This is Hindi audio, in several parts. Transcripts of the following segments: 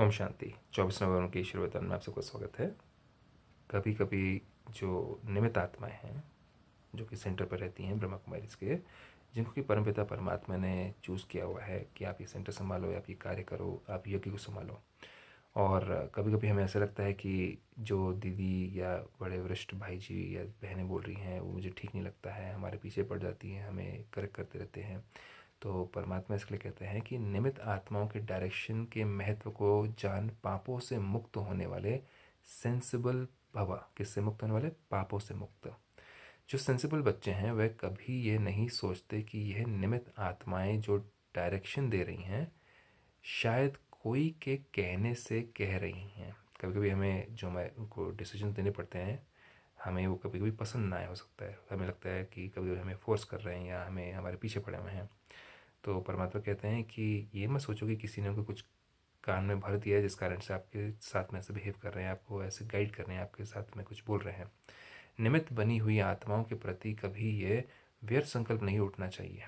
ओम शांति चौबीस नवंबर की ईश्वर में आप सबका स्वागत है कभी कभी जो निमित आत्माएं हैं जो कि सेंटर पर रहती हैं ब्रह्मा कुमारीज के जिनको कि परमपिता परमात्मा ने चूज़ किया हुआ है कि आप ये सेंटर संभालो आप ये कार्य करो आप यज्ञ को संभालो और कभी कभी हमें ऐसा लगता है कि जो दीदी या बड़े वरिष्ठ भाई जी या बहनें बोल रही हैं वो मुझे ठीक नहीं लगता है हमारे पीछे पड़ जाती हैं हमें करेक्ट करते रहते हैं तो परमात्मा इसके लिए कहते हैं कि निमित आत्माओं के डायरेक्शन के महत्व को जान पापों से मुक्त होने वाले सेंसिबल भवा किससे मुक्त होने वाले पापों से मुक्त जो सेंसिबल बच्चे हैं वह कभी ये नहीं सोचते कि यह निमित आत्माएं जो डायरेक्शन दे रही हैं शायद कोई के कहने से कह रही हैं कभी कभी हमें जो हमें उनको डिसीजन देने पड़ते हैं हमें वो कभी कभी पसंद ना आए हो सकता है हमें लगता है कि कभी कभी हमें फोर्स कर रहे हैं या हमें हमारे पीछे पड़े हुए हैं तो परमात्मा कहते हैं कि ये मत सोचो कि किसी ने उनको कुछ कान में भर दिया है जिस कारण से आपके साथ में ऐसे बिहेव कर रहे हैं आपको ऐसे गाइड कर रहे हैं आपके साथ में कुछ बोल रहे हैं निमित्त बनी हुई आत्माओं के प्रति कभी ये व्यर्थ संकल्प नहीं उठना चाहिए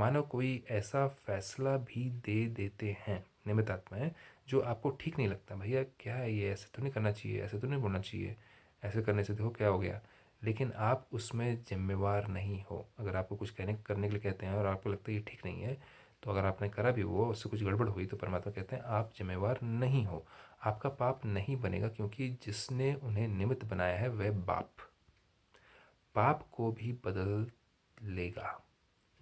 मानो कोई ऐसा फैसला भी दे देते हैं निमित्त आत्माएं जो आपको ठीक नहीं लगता भैया क्या है ये ऐसे तो नहीं करना चाहिए ऐसे तो नहीं बोलना चाहिए ऐसे करने से देखो क्या हो गया लेकिन आप उसमें जिम्मेवार नहीं हो अगर आपको कुछ कहने करने के लिए कहते हैं और आपको लगता है ये ठीक नहीं है तो अगर आपने करा भी वो उससे कुछ गड़बड़ हुई तो परमात्मा कहते हैं आप जिम्मेवार नहीं हो आपका पाप नहीं बनेगा क्योंकि जिसने उन्हें निमित्त बनाया है वह बाप पाप को भी बदल लेगा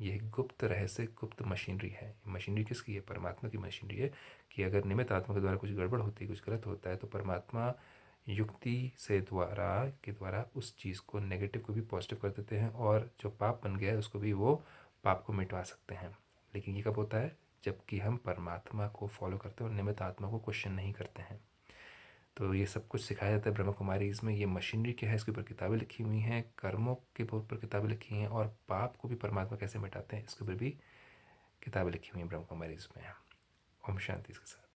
यह गुप्त रहस्य गुप्त मशीनरी है मशीनरी किसकी है परमात्मा की मशीनरी है कि अगर निमित्त आत्मा के द्वारा कुछ गड़बड़ होती है कुछ गलत होता है तो परमात्मा युक्ति से द्वारा के द्वारा उस चीज़ को नेगेटिव को भी पॉजिटिव कर देते हैं और जो पाप बन गया है उसको भी वो पाप को मिटवा सकते हैं लेकिन ये कब होता है जबकि हम परमात्मा को फॉलो करते हैं और निमित आत्मा को क्वेश्चन नहीं करते हैं तो ये सब कुछ सिखाया जाता है ब्रह्म कुमारी इसमें ये मशीनरी क्या है इसके ऊपर किताबें लिखी हुई हैं कर्मों के ऊपर किताबें लिखी हैं और पाप को भी परमात्मा कैसे मिटाते हैं इसके ऊपर भी किताबें लिखी हुई हैं ब्रह्म कुमारी इसमें ओम शांति इसके साथ